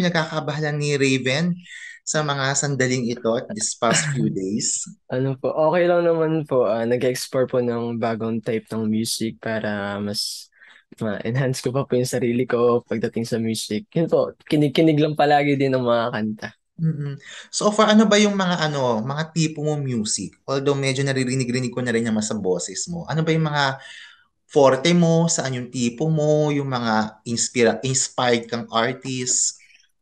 pinagkakabahalan ni Raven sa mga sandaling ito at this past few days? ano po, okay lang naman po. Uh, nag-explore po ng bagong type ng music para mas ma-enhance ko pa po yung sarili ko pagdating sa music. Yun po, kinig lang palagi din ng mga kanta. Mm-hmm. So far, ano ba yung mga ano, mga tipo mo music? Although medyo naririnig-rinig ko na rin naman sa boses mo. Ano ba yung mga forte mo, saan yung tipo mo, yung mga inspira- inspired kang artist,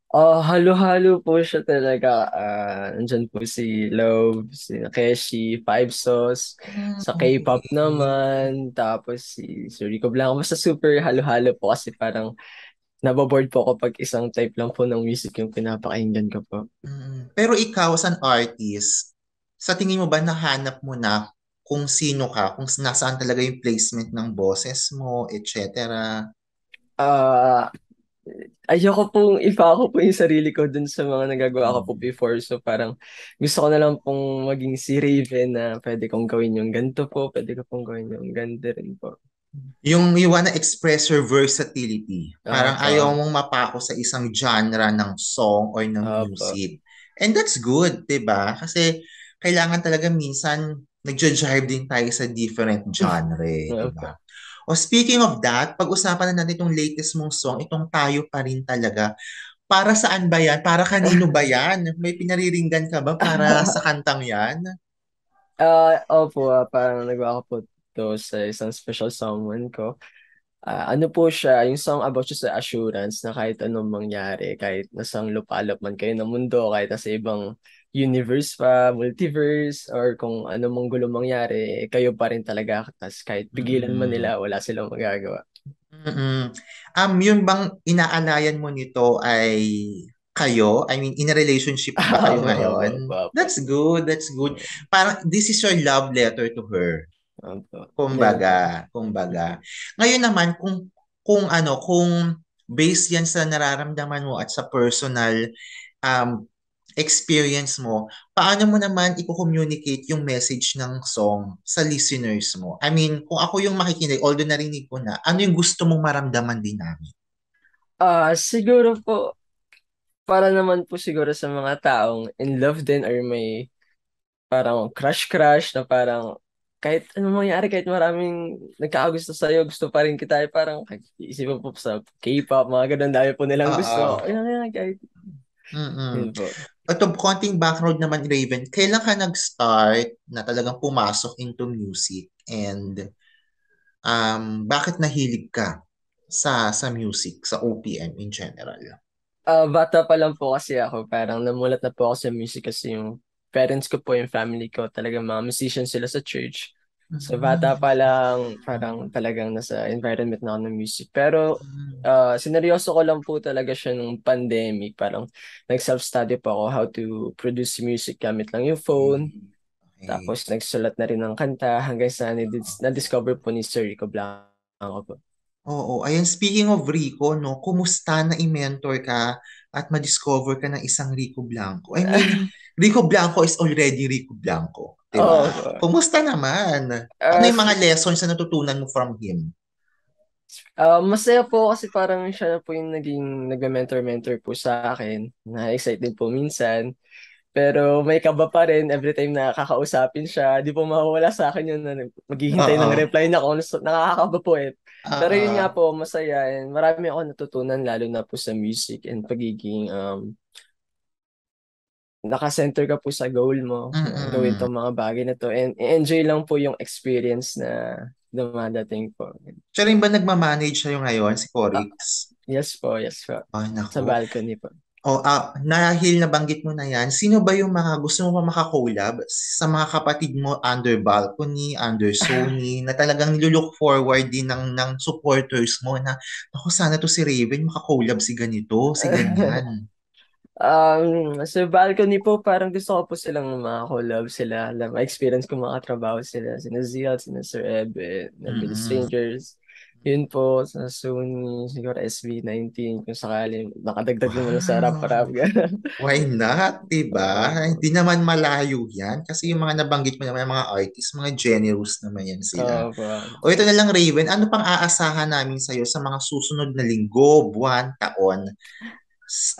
Oh, halo-halo po siya talaga. Uh, ah, nandiyan po si Love, si Nakeshi, Five Sauce, hmm. sa K-pop naman, tapos si, si Blanco. Basta super halo-halo po kasi parang nababoard po ako pag isang type lang po ng music yung pinapakinggan ko po. Hmm. Pero ikaw as an artist, sa tingin mo ba nahanap mo na kung sino ka, kung nasaan talaga yung placement ng boses mo, etc. Ah, ayoko pong ipako po yung sarili ko dun sa mga nagagawa ko po mm. before. So parang gusto ko na lang pong maging si Raven na pwede kong gawin yung ganito po, pwede ko pong gawin yung ganito rin po. Yung you wanna express your versatility. Ah, parang uh, ayaw mong mapako sa isang genre ng song or ng uh, music. And that's good, 'di ba? Kasi kailangan talaga minsan nagjo-jive din tayo sa different genre, uh, 'di ba? O speaking of that, pag-usapan na natin itong latest mong song, itong Tayo pa rin talaga. Para saan ba yan? Para kanino ba yan? May pinariringgan ka ba para sa kantang yan? Uh, opo, uh, ah, parang nagawa ko po to sa isang special someone ko. Uh, ano po siya, yung song about just sa assurance na kahit anong mangyari, kahit nasang lupalop man kayo ng mundo, kahit nasa ibang universe pa, multiverse, or kung ano mang gulo mangyari, kayo pa rin talaga. Tapos kahit pigilan mm-hmm. man nila, mm. wala silang magagawa. Mm-mm. Um, yun bang inaalayan mo nito ay kayo? I mean, in a relationship ba kayo ngayon? That's good, that's good. Parang this is your love letter to her. Kumbaga, kumbaga. Ngayon naman, kung kung ano, kung based yan sa nararamdaman mo at sa personal um, experience mo, paano mo naman i-communicate yung message ng song sa listeners mo? I mean, kung ako yung makikinig, although narinig ko na, ano yung gusto mong maramdaman din namin? Ah, uh, siguro po para naman po siguro sa mga taong in love din or may parang crush-crush na parang kahit ano mangyari, kahit maraming nagkakagusto sa'yo, gusto pa rin kita, eh, parang isipin po sa K-pop, mga ganun, dami po nilang Uh-oh. Ah, gusto. Ayun, ayun, kahit Mm-mm. Diba? Ito, konting background naman, Raven, kailan ka nag-start na talagang pumasok into music and um, bakit nahilig ka sa sa music, sa OPM in general? Uh, bata pa lang po kasi ako, parang namulat na po ako sa music kasi yung parents ko po, yung family ko, talagang mga musicians sila sa church. So mm-hmm. bata pa lang, parang talagang nasa environment na ako ng music. Pero mm-hmm uh, sineryoso ko lang po talaga siya nung pandemic. Parang nag-self-study pa ako how to produce music gamit lang yung phone. Mm, okay. Tapos nagsulat na rin ng kanta hanggang sa nadis- na-discover po ni Sir Rico Blanco po. Oo. Ayan, speaking of Rico, no, kumusta na i-mentor ka at ma-discover ka ng isang Rico Blanco? I mean, Rico Blanco is already Rico Blanco. Diba? Oh, kumusta naman? Ano uh, yung mga lessons na natutunan mo from him? Uh, masaya po kasi parang siya na po yung naging nag mentor mentor po sa akin. Na-excited po minsan. Pero may kaba pa rin every time na kakausapin siya. Di po mawala sa akin yun na maghihintay uh-huh. ng reply na kung ano, nakakakaba po eh. Uh-huh. Pero yun nga ah, ah. po, masaya. And marami ako natutunan lalo na po sa music and pagiging um, naka-center ka po sa goal mo, mm-hmm. gawin tong mga bagay na to. And enjoy lang po yung experience na dumadating po. Siya rin ba nagmamanage sa'yo ngayon, si Corix? Uh, ah, yes po, yes po. Ay, naku. Sa balcony po. Oh, ah, uh, dahil nabanggit mo na yan, sino ba yung mga gusto mo pa makakollab sa mga kapatid mo under balcony, under Sony, na talagang nilulook forward din ng, ng supporters mo na, ako sana to si Raven, makakollab si ganito, si ganyan. Um, so balcony po, parang gusto ko po silang makakollab sila. Alam, experience ko makatrabaho sila. Sina Zeal, sina Sir Eb, eh, mm-hmm. Bill Strangers. Yun po, sa Sony, siguro sv 19 kung sakali, nakadagdag naman sa rap-rap. Why not, diba? Hindi naman malayo yan. Kasi yung mga nabanggit mo naman, yung mga artists, mga generous naman yan sila. Oh, o ito na lang, Raven, ano pang aasahan namin sa'yo sa mga susunod na linggo, buwan, taon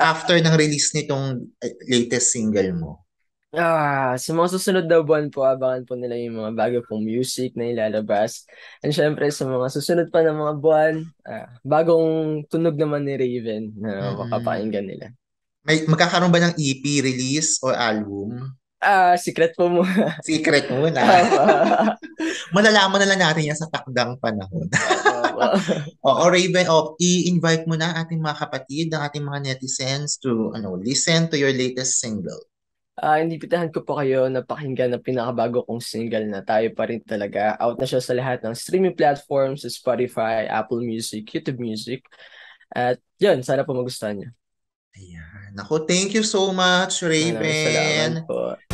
after ng release nitong eh, latest single mo? Ah, sa mga susunod na buwan po, abangan po nila yung mga bago pong music na ilalabas. And syempre, sa mga susunod pa na mga buwan, ah, bagong tunog naman ni Raven na mm. makapakinggan nila. May, magkakaroon ba ng EP release or album? Ah, uh, secret po muna. Secret muna. Malalaman na lang natin yan sa takdang panahon. o, o oh, Raven, o, oh, i-invite mo na ating mga kapatid, ang ating mga netizens to ano, listen to your latest single. Ah, uh, inibitahan ko po kayo na pakinggan ang pinakabago kong single na tayo pa rin talaga. Out na siya sa lahat ng streaming platforms, Spotify, Apple Music, YouTube Music. At yun, sana po magustuhan niyo. Ayan. Ako, thank you so much, Raven. Maraming salamat po.